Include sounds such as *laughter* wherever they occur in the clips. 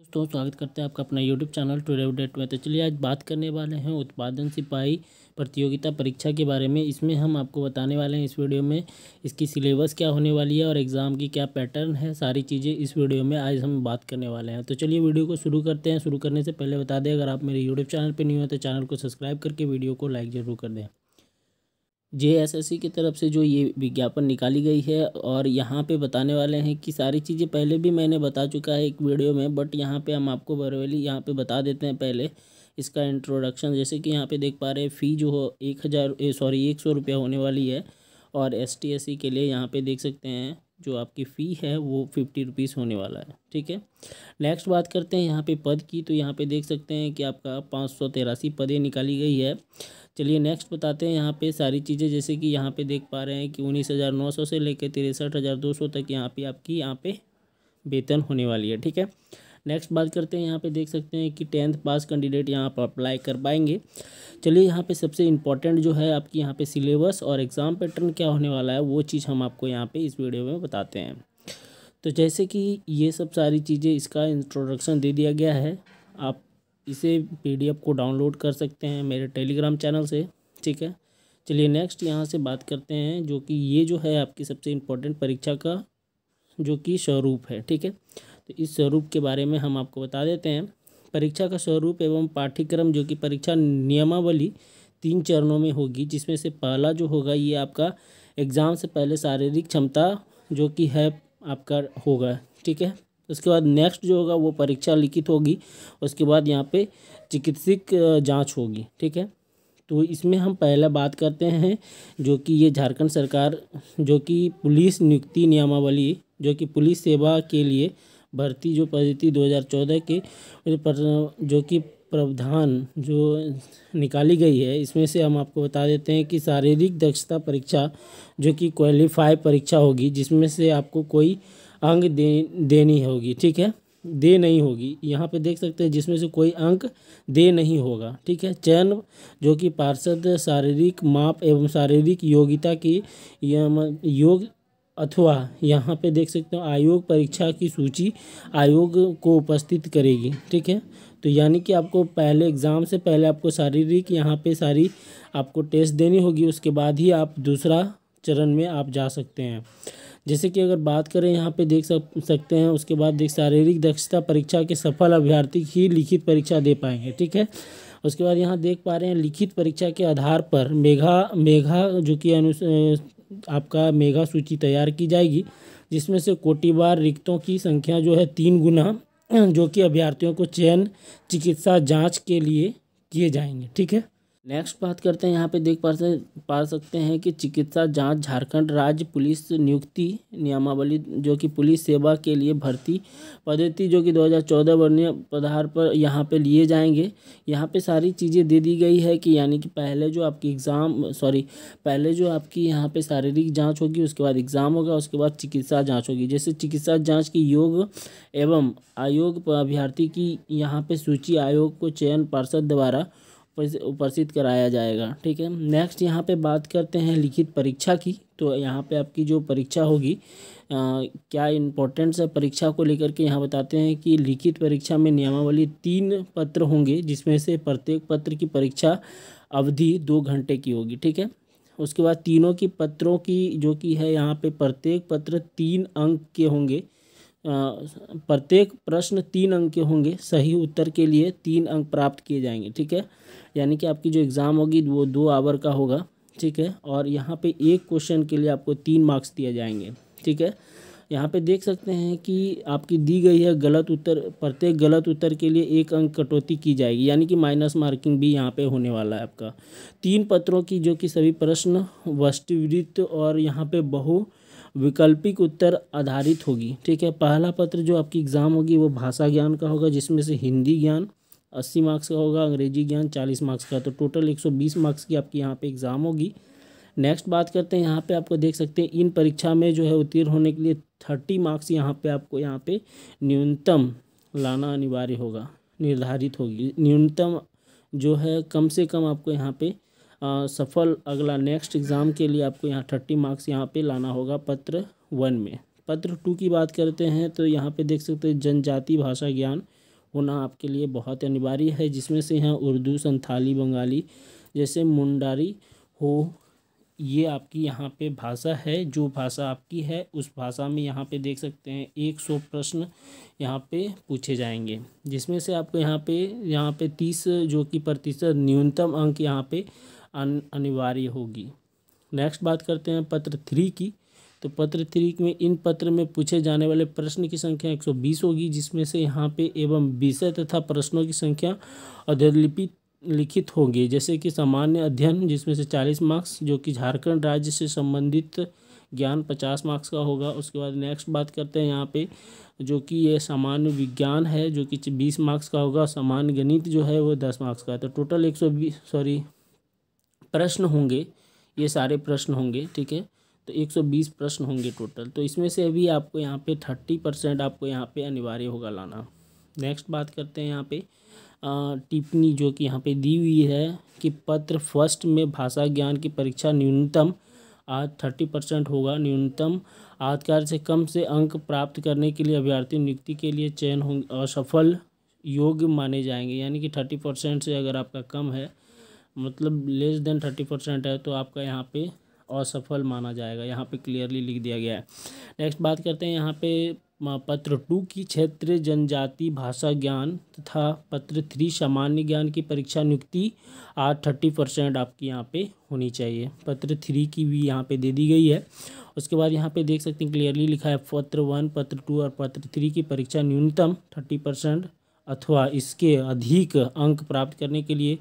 दोस्तों स्वागत करते हैं आपका अपना यूट्यूब चैनल टूडे अपडेट में तो चलिए आज बात करने वाले हैं उत्पादन सिपाही प्रतियोगिता परीक्षा के बारे में इसमें हम आपको बताने वाले हैं इस वीडियो में इसकी सिलेबस क्या होने वाली है और एग्ज़ाम की क्या पैटर्न है सारी चीज़ें इस वीडियो में आज हम बात करने वाले हैं तो चलिए वीडियो को शुरू करते हैं शुरू करने से पहले बता दें अगर आप मेरे यूट्यूब चैनल पर नहीं हो तो चैनल को सब्सक्राइब करके वीडियो को लाइक ज़रूर कर दें जेएसएससी की तरफ से जो ये विज्ञापन निकाली गई है और यहाँ पे बताने वाले हैं कि सारी चीज़ें पहले भी मैंने बता चुका है एक वीडियो में बट यहाँ पे हम आपको बरवेली यहाँ पे बता देते हैं पहले इसका इंट्रोडक्शन जैसे कि यहाँ पे देख पा रहे हैं फ़ी जो हो एक हज़ार सॉरी एक सौ रुपया होने वाली है और एस के लिए यहाँ पर देख सकते हैं जो आपकी फ़ी है वो फिफ्टी रुपीज़ होने वाला है ठीक है नेक्स्ट बात करते हैं यहाँ पे पद की तो यहाँ पे देख सकते हैं कि आपका पाँच सौ तेरासी पदें निकाली गई है चलिए नेक्स्ट बताते हैं यहाँ पे सारी चीज़ें जैसे कि यहाँ पे देख पा रहे हैं कि उन्नीस हज़ार नौ सौ से लेकर तिरसठ हज़ार दो सौ तक यहाँ पे आपकी यहाँ पे वेतन होने वाली है ठीक है नेक्स्ट बात करते हैं यहाँ पे देख सकते हैं कि टेंथ पास कैंडिडेट यहाँ पर अप्लाई कर पाएंगे चलिए यहाँ पे सबसे इम्पॉर्टेंट जो है आपकी यहाँ पे सिलेबस और एग्ज़ाम पैटर्न क्या होने वाला है वो चीज़ हम आपको यहाँ पे इस वीडियो में बताते हैं तो जैसे कि ये सब सारी चीज़ें इसका इंट्रोडक्शन दे दिया गया है आप इसे पी को डाउनलोड कर सकते हैं मेरे टेलीग्राम चैनल से ठीक है चलिए नेक्स्ट यहाँ से बात करते हैं जो कि ये जो है आपकी सबसे इम्पोर्टेंट परीक्षा का जो कि स्वरूप है ठीक है तो इस स्वरूप के बारे में हम आपको बता देते हैं परीक्षा का स्वरूप एवं पाठ्यक्रम जो कि परीक्षा नियमावली तीन चरणों में होगी जिसमें से पहला जो होगा ये आपका एग्ज़ाम से पहले शारीरिक क्षमता जो कि है आपका होगा ठीक है उसके बाद नेक्स्ट जो होगा वो परीक्षा लिखित होगी उसके बाद यहाँ पे चिकित्सिक जांच होगी ठीक है तो इसमें हम पहला बात करते हैं जो कि ये झारखंड सरकार जो कि पुलिस नियुक्ति नियमावली जो कि पुलिस सेवा के लिए भर्ती जो पद्धति 2014 की जो कि प्रावधान जो निकाली गई है इसमें से हम आपको बता देते हैं कि शारीरिक दक्षता परीक्षा जो कि क्वालिफाई परीक्षा होगी जिसमें से आपको कोई अंक दे देनी होगी ठीक है दे नहीं होगी यहाँ पे देख सकते हैं जिसमें से कोई अंक दे नहीं होगा ठीक है चयन जो कि पार्षद शारीरिक माप एवं शारीरिक योग्यता की योग अथवा यहाँ पे देख सकते हो आयोग परीक्षा की सूची आयोग को उपस्थित करेगी ठीक है तो यानी कि आपको पहले एग्ज़ाम से पहले आपको शारीरिक यहाँ पे सारी आपको टेस्ट देनी होगी उसके बाद ही आप दूसरा चरण में आप जा सकते हैं जैसे कि अगर बात करें यहाँ पे देख सकते हैं उसके बाद देख शारीरिक दक्षता परीक्षा के सफल अभ्यर्थी ही लिखित परीक्षा दे पाएंगे ठीक है उसके बाद यहाँ देख पा रहे हैं लिखित परीक्षा के आधार पर मेघा मेघा जो कि अनु आपका मेगा सूची तैयार की जाएगी जिसमें से कोटिवार रिक्तों की संख्या जो है तीन गुना जो कि अभ्यर्थियों को चयन चिकित्सा जांच के लिए किए जाएंगे ठीक है नेक्स्ट बात करते हैं यहाँ पे देख पा पा सकते हैं कि चिकित्सा जांच झारखंड राज्य पुलिस नियुक्ति नियमावली जो कि पुलिस सेवा के लिए भर्ती पद्धति जो कि 2014 वर्णीय पदार पर यहाँ पे लिए जाएंगे यहाँ पे सारी चीज़ें दे दी गई है कि यानी कि पहले जो आपकी एग्ज़ाम सॉरी पहले जो आपकी यहाँ पर शारीरिक जाँच होगी उसके बाद एग्ज़ाम होगा उसके बाद चिकित्सा जाँच होगी जैसे चिकित्सा जाँच की योग एवं आयोग अभ्यर्थी की यहाँ पर सूची आयोग को चयन पार्षद द्वारा उपस्थित कराया जाएगा ठीक है नेक्स्ट यहाँ पे बात करते हैं लिखित परीक्षा की तो यहाँ पे आपकी जो परीक्षा होगी आ, क्या इम्पोर्टेंट्स है परीक्षा को लेकर के यहाँ बताते हैं कि लिखित परीक्षा में नियमावली तीन पत्र होंगे जिसमें से प्रत्येक पत्र की परीक्षा अवधि दो घंटे की होगी ठीक है उसके बाद तीनों की पत्रों की जो कि है यहाँ पर प्रत्येक पत्र तीन अंक के होंगे प्रत्येक प्रश्न तीन अंक के होंगे सही उत्तर के लिए तीन अंक प्राप्त किए जाएंगे ठीक है यानी कि आपकी जो एग्ज़ाम होगी वो दो आवर का होगा ठीक है और यहाँ पे एक क्वेश्चन के लिए आपको तीन मार्क्स दिए जाएंगे ठीक है यहाँ पे देख सकते हैं कि आपकी दी गई है गलत उत्तर प्रत्येक गलत उत्तर के लिए एक अंक कटौती की जाएगी यानी कि माइनस मार्किंग भी यहाँ पे होने वाला है आपका तीन पत्रों की जो कि सभी प्रश्न वस्तुवृत्त और यहाँ पे बहु वैकल्पिक उत्तर आधारित होगी ठीक है पहला पत्र जो आपकी एग्ज़ाम होगी वो भाषा ज्ञान का होगा जिसमें से हिंदी ज्ञान अस्सी मार्क्स का होगा अंग्रेजी ज्ञान चालीस मार्क्स का तो टोटल एक सौ बीस मार्क्स की आपकी यहाँ पर एग्ज़ाम होगी नेक्स्ट बात करते हैं यहाँ पे आपको देख सकते हैं इन परीक्षा में जो है उत्तीर्ण होने के लिए थर्टी मार्क्स यहाँ पे आपको यहाँ पे न्यूनतम लाना अनिवार्य होगा निर्धारित होगी न्यूनतम जो है कम से कम आपको यहाँ पे आ, सफल अगला नेक्स्ट एग्ज़ाम के लिए आपको यहाँ थर्टी मार्क्स यहाँ पे लाना होगा पत्र वन में पत्र टू की बात करते हैं तो यहाँ पे देख सकते हैं जनजाति भाषा ज्ञान होना आपके लिए बहुत अनिवार्य है जिसमें से यहाँ उर्दू संथाली बंगाली जैसे मुंडारी हो ये आपकी यहाँ पे भाषा है जो भाषा आपकी है उस भाषा में यहाँ पे देख सकते हैं एक सौ प्रश्न यहाँ पे पूछे जाएंगे जिसमें से आपको यहाँ पे यहाँ पे तीस जो कि प्रतिशत न्यूनतम अंक यहाँ पे अनिवार्य होगी नेक्स्ट बात करते हैं पत्र थ्री की तो पत्र थ्री में इन पत्र में पूछे जाने वाले प्रश्न की संख्या 120 होगी जिसमें से यहाँ पे एवं विषय तथा प्रश्नों की संख्या अध्यलिपि लिखित होगी जैसे कि सामान्य अध्ययन जिसमें से 40 मार्क्स जो कि झारखंड राज्य से संबंधित ज्ञान पचास मार्क्स का होगा उसके बाद नेक्स्ट बात करते हैं यहाँ पे जो कि ये सामान्य विज्ञान है जो कि बीस मार्क्स का होगा सामान्य गणित जो है वो दस मार्क्स का है तो टोटल एक सौ बीस सॉरी प्रश्न होंगे ये सारे प्रश्न होंगे ठीक है तो 120 प्रश्न होंगे टोटल तो इसमें से अभी आपको यहाँ पे 30 परसेंट आपको यहाँ पे अनिवार्य होगा लाना नेक्स्ट बात करते हैं यहाँ पे टिप्पणी जो कि यहाँ पे दी हुई है कि पत्र फर्स्ट में भाषा ज्ञान की परीक्षा न्यूनतम आज थर्टी परसेंट होगा न्यूनतम आधकार से कम से अंक प्राप्त करने के लिए अभ्यर्थी नियुक्ति के लिए चयन होंगे असफल योग्य माने जाएंगे यानी कि थर्टी परसेंट से अगर आपका कम है मतलब लेस देन थर्टी परसेंट है तो आपका यहाँ पे असफल माना जाएगा यहाँ पे क्लियरली लिख दिया गया है नेक्स्ट बात करते हैं यहाँ पे पत्र टू की क्षेत्र जनजाति भाषा ज्ञान तथा पत्र थ्री सामान्य ज्ञान की परीक्षा नियुक्ति आठ थर्टी परसेंट आपकी यहाँ पे होनी चाहिए पत्र थ्री की भी यहाँ पे दे दी गई है उसके बाद यहाँ पे देख सकते हैं क्लियरली लिखा है पत्र वन पत्र टू और पत्र थ्री की परीक्षा न्यूनतम थर्टी परसेंट अथवा इसके अधिक अंक प्राप्त करने के लिए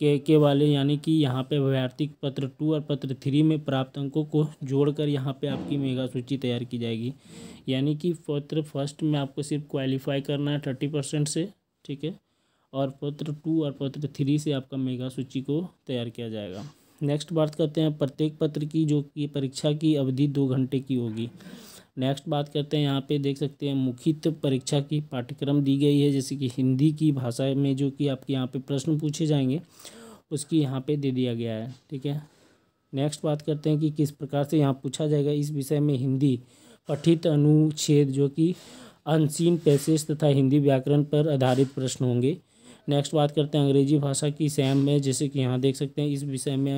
के के वाले यानी कि यहाँ पे अभ्यार्थी पत्र टू और पत्र थ्री में प्राप्त अंकों को जोड़कर यहाँ पे आपकी मेगा सूची तैयार की जाएगी यानी कि पत्र फर्स्ट में आपको सिर्फ क्वालिफाई करना है थर्टी परसेंट से ठीक है और पत्र टू और पत्र थ्री से आपका मेगा सूची को तैयार किया जाएगा नेक्स्ट बात करते हैं प्रत्येक पत्र की जो कि परीक्षा की अवधि दो घंटे की होगी नेक्स्ट बात करते हैं यहाँ पे देख सकते हैं मुखित परीक्षा की पाठ्यक्रम दी गई है जैसे कि हिंदी की भाषा में जो कि आपके यहाँ पे प्रश्न पूछे जाएंगे उसकी यहाँ पे दे दिया गया है ठीक है नेक्स्ट बात करते हैं कि किस प्रकार से यहाँ पूछा जाएगा इस विषय में हिंदी पठित अनुच्छेद जो कि अनसीन पैसेज तथा हिंदी व्याकरण पर आधारित प्रश्न होंगे नेक्स्ट बात करते हैं अंग्रेजी भाषा की सैम में जैसे कि यहाँ देख सकते हैं इस विषय में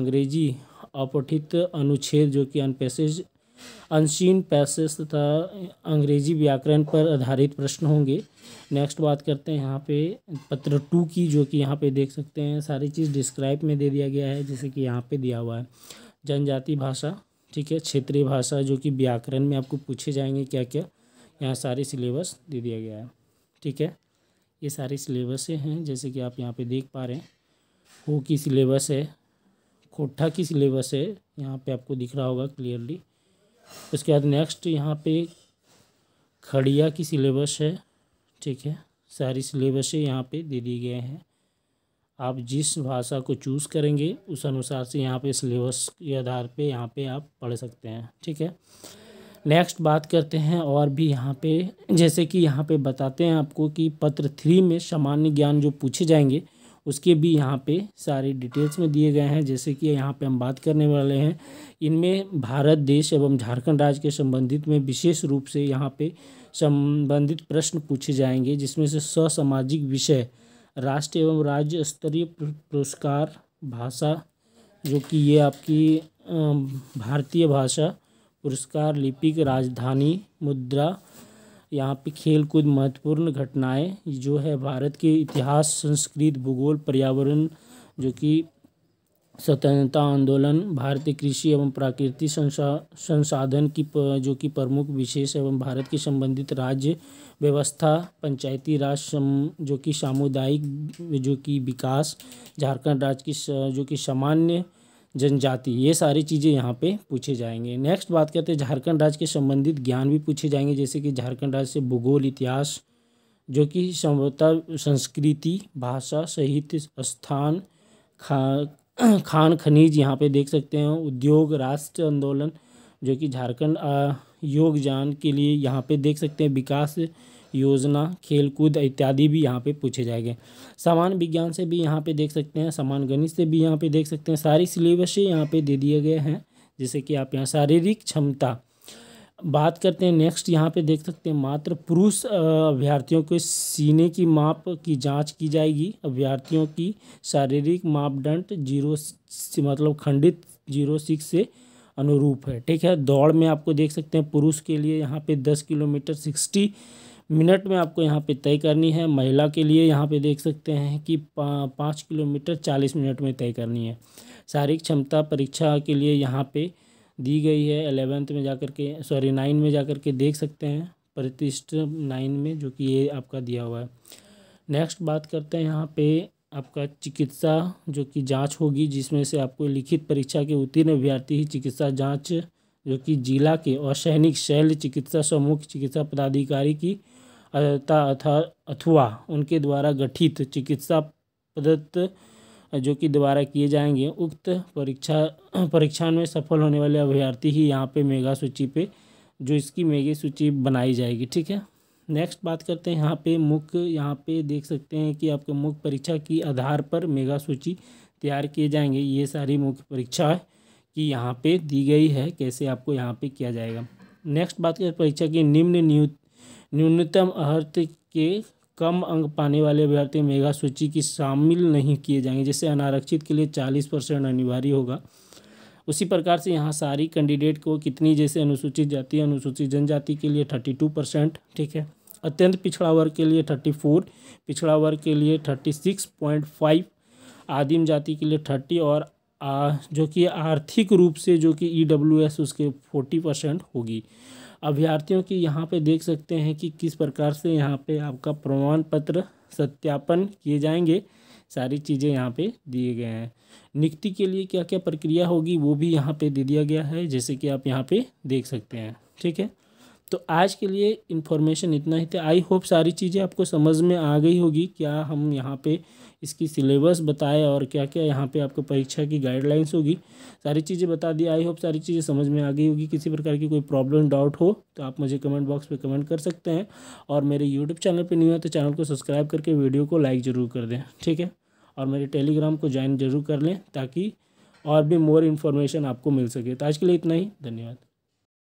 अंग्रेजी अपठित अनुच्छेद जो कि अनपैसेज अनशीन पैसेस तथा अंग्रेजी व्याकरण पर आधारित प्रश्न होंगे नेक्स्ट बात करते हैं यहाँ पे पत्र टू की जो कि यहाँ पे देख सकते हैं सारी चीज़ डिस्क्राइब में दे दिया गया है जैसे कि यहाँ पे दिया हुआ है जनजाति भाषा ठीक है क्षेत्रीय भाषा जो कि व्याकरण में आपको पूछे जाएंगे क्या क्या यहाँ सारे सिलेबस दे दिया गया है ठीक है ये सारे सिलेबस हैं जैसे कि आप यहाँ पर देख पा रहे हैं हो की सिलेबस है खोटा की सिलेबस है यहाँ पर आपको दिख रहा होगा क्लियरली उसके बाद नेक्स्ट यहाँ पे खड़िया की सिलेबस है ठीक है सारी सिलेबसें यहाँ पे दे दिए गए हैं आप जिस भाषा को चूज़ करेंगे उस अनुसार से यहाँ पे सिलेबस के आधार पे यहाँ पे आप पढ़ सकते हैं ठीक है नेक्स्ट बात करते हैं और भी यहाँ पे जैसे कि यहाँ पे बताते हैं आपको कि पत्र थ्री में सामान्य ज्ञान जो पूछे जाएंगे उसके भी यहाँ पे सारे डिटेल्स में दिए गए हैं जैसे कि यहाँ पे हम बात करने वाले हैं इनमें भारत देश एवं झारखंड राज्य के संबंधित में विशेष रूप से यहाँ पे संबंधित प्रश्न पूछे जाएंगे जिसमें से ससामाजिक विषय राष्ट्र एवं राज्य स्तरीय पुरस्कार भाषा जो कि ये आपकी भारतीय भाषा पुरस्कार लिपिक राजधानी मुद्रा यहाँ पे खेल कूद महत्वपूर्ण घटनाएं जो है भारत के इतिहास संस्कृत भूगोल पर्यावरण जो कि स्वतंत्रता आंदोलन भारतीय कृषि एवं प्राकृतिक संसा संसाधन की प, जो कि प्रमुख विशेष एवं भारत के संबंधित राज्य व्यवस्था पंचायती राज सम, जो कि सामुदायिक जो कि विकास झारखंड राज्य की जो कि सामान्य जनजाति ये सारी चीज़ें यहाँ पे पूछे जाएंगे नेक्स्ट बात करते हैं झारखंड राज्य के संबंधित ज्ञान भी पूछे जाएंगे जैसे कि झारखंड राज्य से भूगोल इतिहास जो कि संभवतः संस्कृति भाषा साहित्य स्थान खा *clears throat* खान खनिज यहाँ पे देख सकते हैं उद्योग राष्ट्र आंदोलन जो कि झारखंड योगदान के लिए यहाँ पर देख सकते हैं विकास योजना खेलकूद इत्यादि भी यहाँ पे पूछे जाएंगे सामान्य विज्ञान से भी यहाँ पे देख सकते हैं सामान्य गणित से भी यहाँ पे देख सकते हैं सारी सिलेबस यहाँ पे दे दिए गए हैं जैसे कि आप यहाँ शारीरिक क्षमता बात करते हैं नेक्स्ट यहाँ पे देख सकते हैं मात्र पुरुष अभ्यर्थियों के सीने की माप की जांच की जाएगी अभ्यर्थियों की शारीरिक मापदंड जीरो मतलब खंडित जीरो सिक्स से अनुरूप है ठीक है दौड़ में आपको देख सकते हैं पुरुष के लिए यहाँ पे दस किलोमीटर सिक्सटी मिनट में आपको यहाँ पे तय करनी है महिला के लिए यहाँ पे देख सकते हैं कि पा, पाँच किलोमीटर चालीस मिनट में तय करनी है शारीरिक क्षमता परीक्षा के लिए यहाँ पे दी गई है एलेवेंथ में जाकर के सॉरी नाइन में जा कर के देख सकते हैं प्रतिष्ठ नाइन में जो कि ये आपका दिया हुआ है नेक्स्ट बात करते हैं यहाँ पे आपका चिकित्सा जो कि जांच होगी जिसमें से आपको लिखित परीक्षा के उत्तीर्ण अभ्यर्थी ही चिकित्सा जांच जो कि जिला के और सैनिक शैल चिकित्सा समूह चिकित्सा पदाधिकारी की अथा अथवा उनके द्वारा गठित चिकित्सा पद्धत जो कि द्वारा किए जाएंगे उक्त परीक्षा परीक्षण में सफल होने वाले अभ्यर्थी ही यहाँ पे मेगा सूची पे जो इसकी मेगा सूची बनाई जाएगी ठीक है नेक्स्ट बात करते हैं यहाँ पे मुख्य यहाँ पे देख सकते हैं कि आपके मुख्य परीक्षा की आधार पर मेगा सूची तैयार किए जाएंगे ये सारी मुख्य परीक्षा की यहाँ पर दी गई है कैसे आपको यहाँ पर किया जाएगा नेक्स्ट बात करें परीक्षा की निम्न नियुक्त न्यूनतम अर्थ के कम अंक पाने वाले अभ्यर्थी मेगा सूची की शामिल नहीं किए जाएंगे जैसे अनारक्षित के लिए चालीस परसेंट अनिवार्य होगा उसी प्रकार से यहाँ सारी कैंडिडेट को कितनी जैसे अनुसूचित जाति अनुसूचित जनजाति के लिए थर्टी टू परसेंट ठीक है अत्यंत पिछड़ा वर्ग के लिए थर्टी फोर पिछड़ा वर्ग के लिए थर्टी सिक्स पॉइंट फाइव आदिम जाति के लिए थर्टी और आ, जो कि आर्थिक रूप से जो कि ई e उसके फोर्टी परसेंट होगी अभ्यर्थियों की यहाँ पे देख सकते हैं कि किस प्रकार से यहाँ पे आपका प्रमाण पत्र सत्यापन किए जाएंगे सारी चीज़ें यहाँ पे दिए गए हैं नियुक्ति के लिए क्या क्या प्रक्रिया होगी वो भी यहाँ पे दे दिया गया है जैसे कि आप यहाँ पे देख सकते हैं ठीक है तो आज के लिए इन्फॉर्मेशन इतना ही था आई होप सारी चीज़ें आपको समझ में आ गई होगी क्या हम यहाँ पर इसकी सिलेबस बताए और क्या क्या यहाँ पे आपको परीक्षा की गाइडलाइंस होगी सारी चीज़ें बता दी आई होप सारी चीज़ें समझ में आ गई होगी किसी प्रकार की कोई प्रॉब्लम डाउट हो तो आप मुझे कमेंट बॉक्स पे कमेंट कर सकते हैं और मेरे यूट्यूब चैनल पर नहीं हो तो चैनल को सब्सक्राइब करके वीडियो को लाइक ज़रूर कर दें ठीक है और मेरे टेलीग्राम को ज्वाइन जरूर कर लें ताकि और भी मोर इन्फॉर्मेशन आपको मिल सके तो आज के लिए इतना ही धन्यवाद